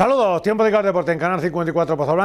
Saludos, tiempo de Caos Deporte en Canal 54 Pozo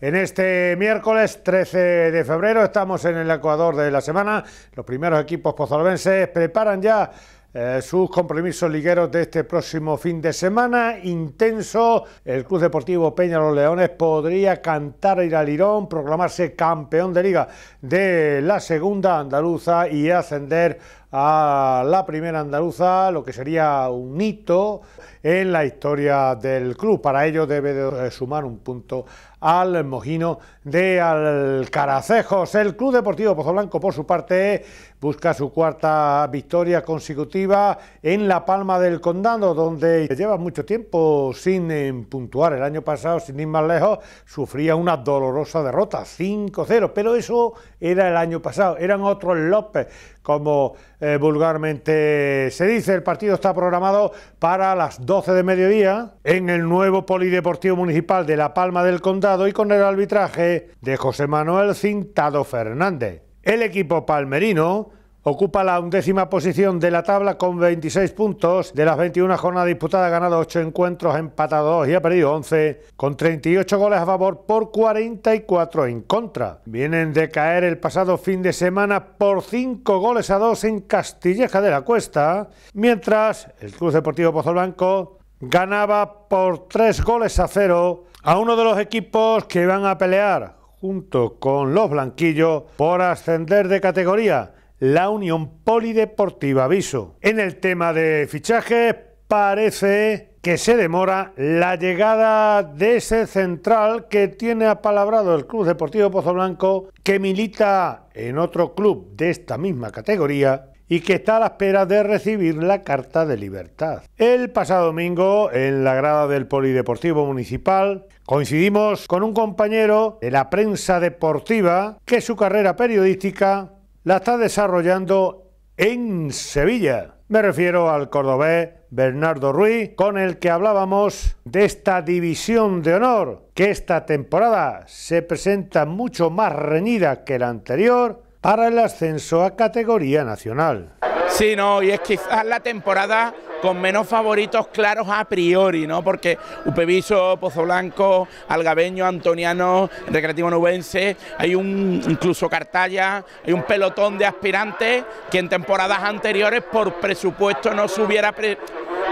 En este miércoles 13 de febrero estamos en el ecuador de la semana. Los primeros equipos pozolvenses preparan ya eh, sus compromisos ligueros de este próximo fin de semana. Intenso, el Club Deportivo Peña Los Leones podría cantar ir al Irón, proclamarse campeón de liga de la segunda andaluza y ascender a la primera andaluza, lo que sería un hito en la historia del club. Para ello debe de sumar un punto al Mojino de Alcaracejos. El Club Deportivo Pozoblanco, por su parte, busca su cuarta victoria consecutiva en La Palma del Condado, donde lleva mucho tiempo sin puntuar. El año pasado, sin ir más lejos, sufría una dolorosa derrota, 5-0, pero eso era el año pasado. Eran otros López, como eh, vulgarmente se dice. El partido está programado para las 12 de mediodía en el nuevo Polideportivo Municipal de La Palma del Condado y con el arbitraje de José Manuel Cintado Fernández. El equipo palmerino Ocupa la undécima posición de la tabla con 26 puntos. De las 21 jornadas disputadas ha ganado 8 encuentros, empatado 2 y ha perdido 11, con 38 goles a favor por 44 en contra. Vienen de caer el pasado fin de semana por 5 goles a 2 en Castilleja de la Cuesta, mientras el Club Deportivo Pozo Blanco ganaba por 3 goles a 0 a uno de los equipos que van a pelear junto con los blanquillos por ascender de categoría la Unión Polideportiva Aviso... En el tema de fichajes, parece que se demora la llegada de ese central que tiene apalabrado el Club Deportivo Pozoblanco, que milita en otro club de esta misma categoría y que está a la espera de recibir la carta de libertad. El pasado domingo, en la grada del Polideportivo Municipal, coincidimos con un compañero de la prensa deportiva que su carrera periodística la está desarrollando en Sevilla. Me refiero al cordobés Bernardo Ruiz, con el que hablábamos de esta división de honor, que esta temporada se presenta mucho más reñida que la anterior para el ascenso a categoría nacional. Sí, no, y es quizás la temporada con menos favoritos claros a priori, ¿no? Porque Upeviso, Pozo Blanco, Algabeño, Antoniano, Recreativo Nubense, hay un incluso Cartalla, hay un pelotón de aspirantes que en temporadas anteriores por presupuesto no se hubiera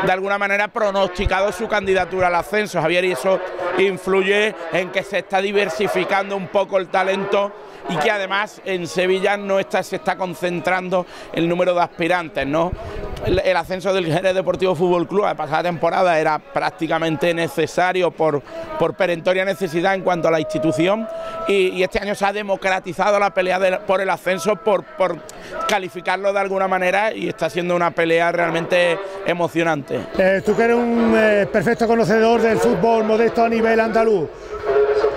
de alguna manera pronosticado su candidatura al ascenso, Javier, y eso influye en que se está diversificando un poco el talento y que además en Sevilla no está, se está concentrando el número de aspirantes, ¿no? el ascenso del Jerez Deportivo Fútbol Club la pasada temporada era prácticamente necesario por, perentoria necesidad en cuanto a la institución y, este año se ha democratizado la pelea por el ascenso, por, calificarlo de alguna manera y está siendo una pelea realmente emocionante. Eh, tú que eres un eh, perfecto conocedor del fútbol modesto a nivel andaluz,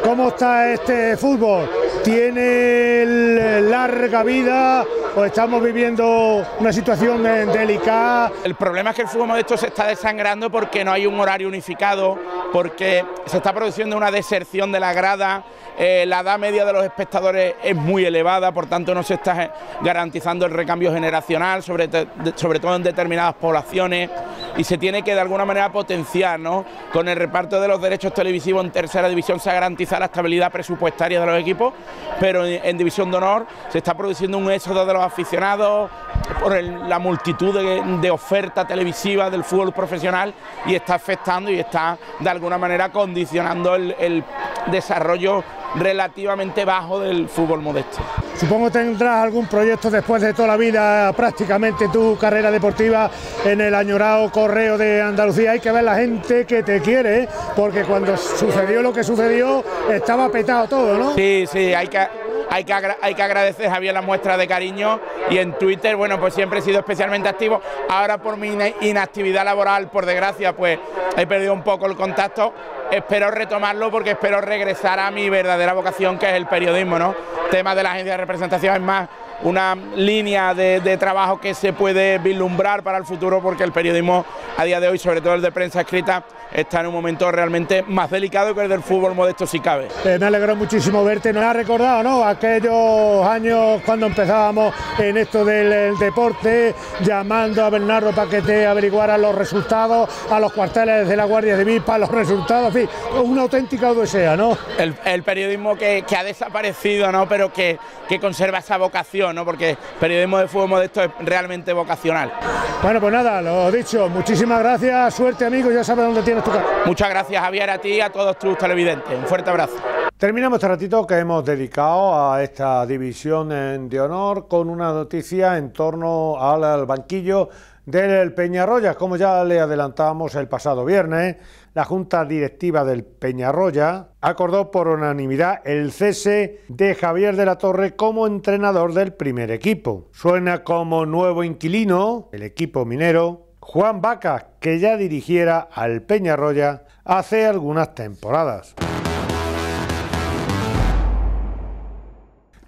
¿cómo está este fútbol? tiene eh, larga vida o estamos viviendo una situación eh, delicada. El problema es que el fútbol modesto se está desangrando porque no hay un horario unificado, porque se está produciendo una deserción de la grada, eh, la edad media de los espectadores es muy elevada, por tanto no se está garantizando el recambio generacional, sobre todo en determinadas poblaciones y se tiene que de alguna manera potenciar, ¿no? Con el reparto de los derechos televisivos en tercera división se garantiza la estabilidad presupuestaria de los equipos, pero en, en división de honor se está produciendo un éxodo de los aficionados, por la multitud de, de oferta televisiva del fútbol profesional y está afectando y está de alguna manera condicionando el, el desarrollo relativamente bajo del fútbol modesto. Supongo tendrás algún proyecto después de toda la vida, prácticamente tu carrera deportiva en el añorado correo de Andalucía. Hay que ver la gente que te quiere, ¿eh? porque cuando sucedió lo que sucedió estaba petado todo, ¿no? Sí, sí, hay que hay que, hay que agradecer Javier la muestra de cariño y en Twitter, bueno, pues siempre he sido especialmente activo. Ahora por mi inactividad laboral, por desgracia, pues he perdido un poco el contacto. Espero retomarlo porque espero regresar a mi verdadera vocación, que es el periodismo, ¿no? Tema de la agencia de representación es más una línea de, trabajo que se puede vislumbrar para el futuro porque el periodismo a día de hoy, sobre todo el de prensa escrita, está en un momento realmente más delicado que el del fútbol modesto si cabe. Eh, me alegro muchísimo verte, nos ha recordado ¿no? aquellos años cuando empezábamos en esto del deporte, llamando a Bernardo para que te averiguara los resultados, a los cuarteles de la Guardia de para los resultados, en fin, una auténtica odisea, ¿no? El, periodismo que, ha desaparecido, ¿no? Pero que conserva esa vocación ¿no? porque periodismo de fútbol modesto es realmente vocacional. Bueno, pues nada, lo dicho, muchísimas gracias, suerte amigo, ya sabes dónde tienes tu casa. Muchas gracias Javier, a ti y a todos tus televidentes, un fuerte abrazo. Terminamos este ratito que hemos dedicado a esta división de honor con una noticia en torno al, banquillo del Peñarroya. Como ya le adelantábamos el pasado viernes, la Junta Directiva del Peñarroya acordó por unanimidad el cese de Javier de la Torre como entrenador del primer equipo. Suena como nuevo inquilino, el equipo minero, Juan Vaca, que ya dirigiera al Peñarroya hace algunas temporadas.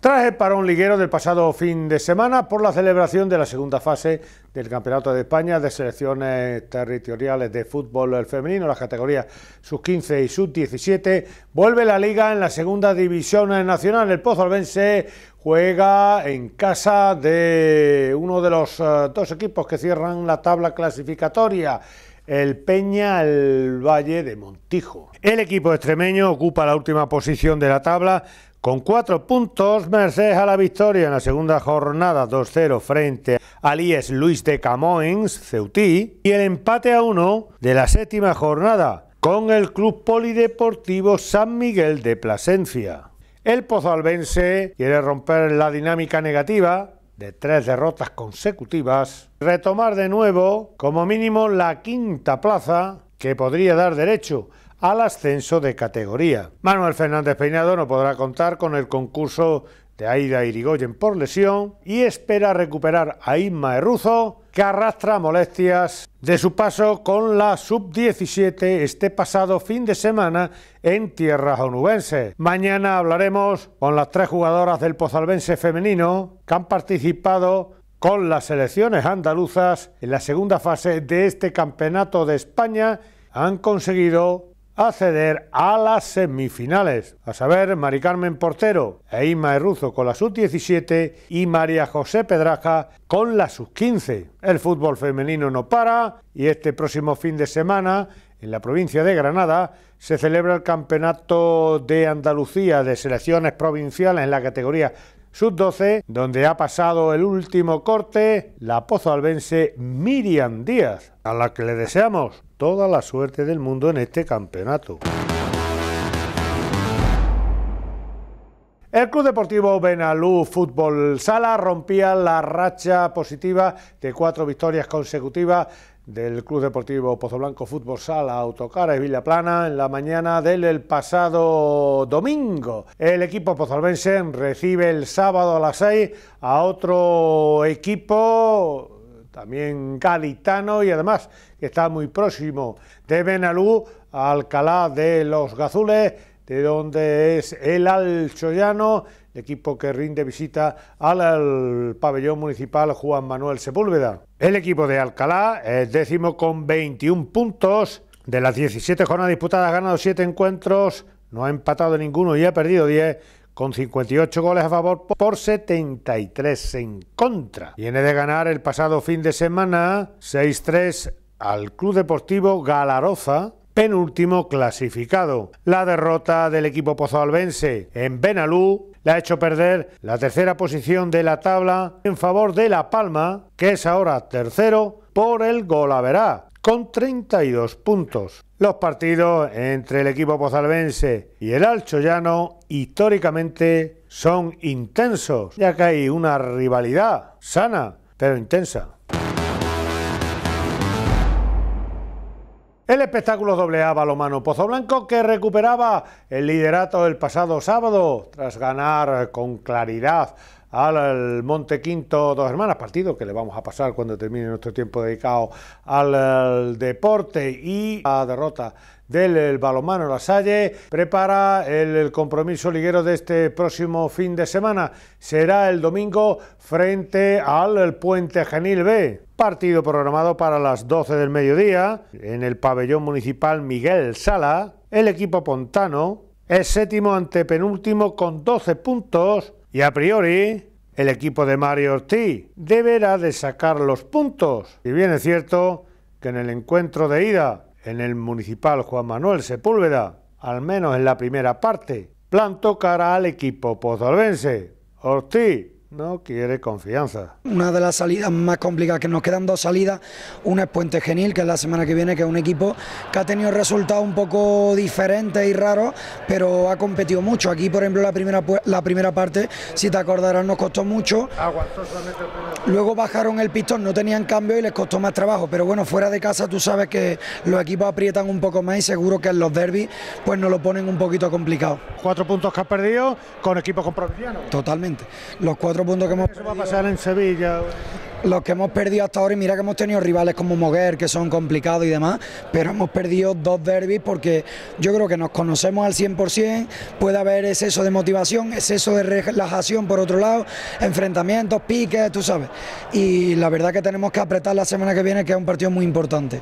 Traje para un liguero del pasado fin de semana por la celebración de la segunda fase del Campeonato de España de selecciones territoriales de fútbol femenino, las categorías sub-15 y sub-17, vuelve la liga en la segunda división nacional. El Pozo Albense juega en casa de uno de los eh, dos equipos que cierran la tabla clasificatoria el Peña al Valle de Montijo. El equipo extremeño ocupa la última posición de la tabla con cuatro puntos, Mercedes a la victoria en la segunda jornada 2-0 frente al IES Luis de Camoens, Ceutí, y el empate a uno de la séptima jornada con el Club Polideportivo San Miguel de Plasencia. El Pozalbense quiere romper la dinámica negativa de tres derrotas consecutivas, retomar de nuevo como mínimo la quinta plaza que podría dar derecho al ascenso de categoría. Manuel Fernández Peinado no podrá contar con el concurso de Aida Irigoyen por lesión y espera recuperar a Inma Erruzo que arrastra molestias de su paso con la sub-17 este pasado fin de semana en tierras onubenses. Mañana hablaremos con las tres jugadoras del pozalbense femenino que han participado con las selecciones andaluzas en la segunda fase de este Campeonato de España. Han conseguido acceder a las semifinales, a saber, Mari Carmen Portero e Ima Erruzo con la sub-17 y María José Pedraja con la sub-15. El fútbol femenino no para y este próximo fin de semana en la provincia de Granada se celebra el Campeonato de Andalucía de Selecciones Provinciales en la categoría sub-12, donde ha pasado el último corte la pozoalbense Miriam Díaz, a la que le deseamos toda la suerte del mundo en este campeonato. El Club Deportivo Benalú Fútbol Sala rompía la racha positiva de cuatro victorias consecutivas del Club Deportivo Pozoblanco Fútbol Sala Autocara y Villaplana en la mañana del pasado domingo. El equipo pozolvense recibe el sábado a las 6 a otro equipo también galitano y además que está muy próximo de Benalú Alcalá de los Gazules, de donde es el Alchoyano equipo que rinde visita al, pabellón municipal Juan Manuel Sepúlveda. El equipo de Alcalá es décimo con 21 puntos. De las 17 jornadas disputadas ha ganado 7 encuentros, no ha empatado ninguno y ha perdido 10 con 58 goles a favor por 73 en contra. Viene de ganar el pasado fin de semana 6-3 al Club Deportivo Galaroza, penúltimo clasificado. La derrota del equipo pozoalbense en Benalú le ha hecho perder la tercera posición de la tabla en favor de La Palma, que es ahora tercero por el Golaverá, con 32 puntos. Los partidos entre el equipo pozalbense y el Alchoyano históricamente son intensos, ya que hay una rivalidad sana, pero intensa. El espectáculo dobleaba a Lomano Pozo Blanco que recuperaba el liderato el pasado sábado tras ganar con claridad al Monte Quinto Dos Hermanas, partido que le vamos a pasar cuando termine nuestro tiempo dedicado al, deporte y a derrota del balomano La Salle prepara el, compromiso liguero de este próximo fin de semana. Será el domingo frente al Puente Genil B. Partido programado para las 12 del mediodía en el pabellón municipal Miguel Sala. El equipo pontano es séptimo antepenúltimo con 12 puntos y a priori, el equipo de Mario Ortiz deberá de sacar los puntos. Y bien es cierto que en el encuentro de ida, en el municipal Juan Manuel Sepúlveda, al menos en la primera parte, plantó cara al equipo pozolvense. Ortiz no quiere confianza. Una de las salidas más complicadas, que nos quedan dos salidas, una es Puente Genil, que es la semana que viene, que es un equipo que ha tenido resultados un poco diferentes y raros, pero ha competido mucho. Aquí, por ejemplo, la primera, la primera parte, si te acordarás, nos costó mucho. Luego bajaron el pistón, no tenían cambio y les costó más trabajo, pero bueno, fuera de casa tú sabes que los equipos aprietan un poco más y seguro que en los derbis pues nos lo ponen un poquito complicado. Cuatro puntos que has perdido con equipos con Totalmente. Los cuatro punto que hemos a pasar en Sevilla. Los que hemos perdido hasta ahora, y mira que hemos tenido rivales como Moguer, que son complicados y demás, pero hemos perdido dos derbis porque yo creo que nos conocemos al 100%, puede haber exceso de motivación, exceso de relajación por otro lado, enfrentamientos, piques, tú sabes. Y la verdad que tenemos que apretar la semana que viene, que es un partido muy importante.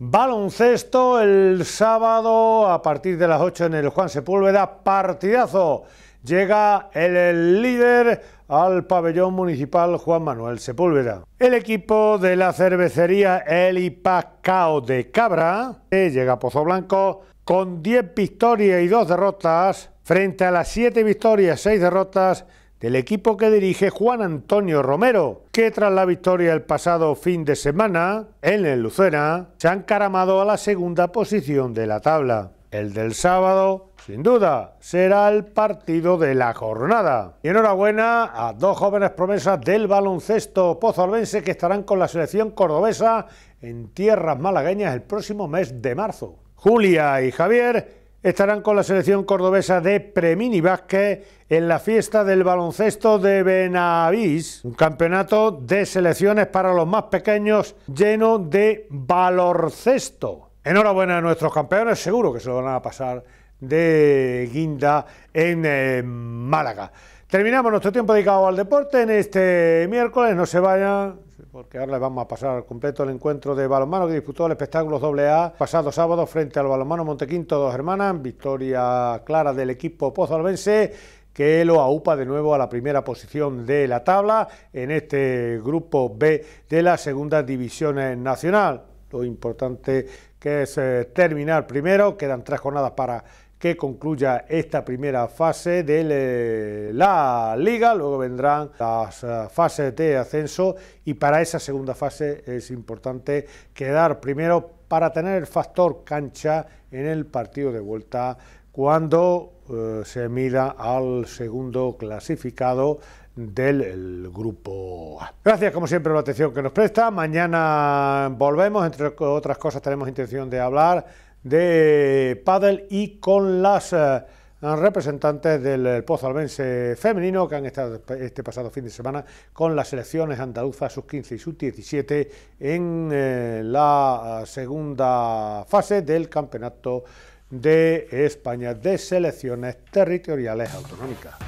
Baloncesto el sábado a partir de las 8 en el Juan Sepúlveda, partidazo. Llega el, líder al pabellón municipal Juan Manuel Sepúlveda. El equipo de la cervecería El Ipacao de Cabra llega a Pozo Blanco con 10 victorias y 2 derrotas frente a las 7 victorias, 6 derrotas del equipo que dirige Juan Antonio Romero, que tras la victoria el pasado fin de semana en el Lucena se han caramado a la segunda posición de la tabla. El del sábado, sin duda, será el partido de la jornada. Y enhorabuena a dos jóvenes promesas del baloncesto pozolvense que estarán con la selección cordobesa en tierras malagueñas el próximo mes de marzo. Julia y Javier estarán con la selección cordobesa de Premini Vázquez en la fiesta del baloncesto de Benavís, un campeonato de selecciones para los más pequeños lleno de baloncesto. Enhorabuena a nuestros campeones, seguro que se lo van a pasar de guinda en eh, Málaga. Terminamos nuestro tiempo dedicado al deporte en este miércoles, no se vayan porque ahora le vamos a pasar al completo el encuentro de balonmano que disputó el espectáculo AA pasado sábado frente al balonmano Montequinto Dos Hermanas, victoria clara del equipo pozalbense que lo aupa de nuevo a la primera posición de la tabla en este grupo B de la segunda división nacional. Lo importante que es eh, terminar primero, quedan tres jornadas para que concluya esta primera fase de eh, la liga, luego vendrán las eh, fases de ascenso y para esa segunda fase es importante quedar primero para tener el factor cancha en el partido de vuelta cuando eh, se mida al segundo clasificado del grupo A. Gracias como siempre por la atención que nos presta. Mañana volvemos, entre otras cosas tenemos intención de hablar de pádel y con las eh, representantes del eh, Pozalbense femenino que han estado este, este pasado fin de semana con las selecciones andaluzas sus 15 y sus 17 en eh, la segunda fase del campeonato de España de selecciones territoriales autonómicas.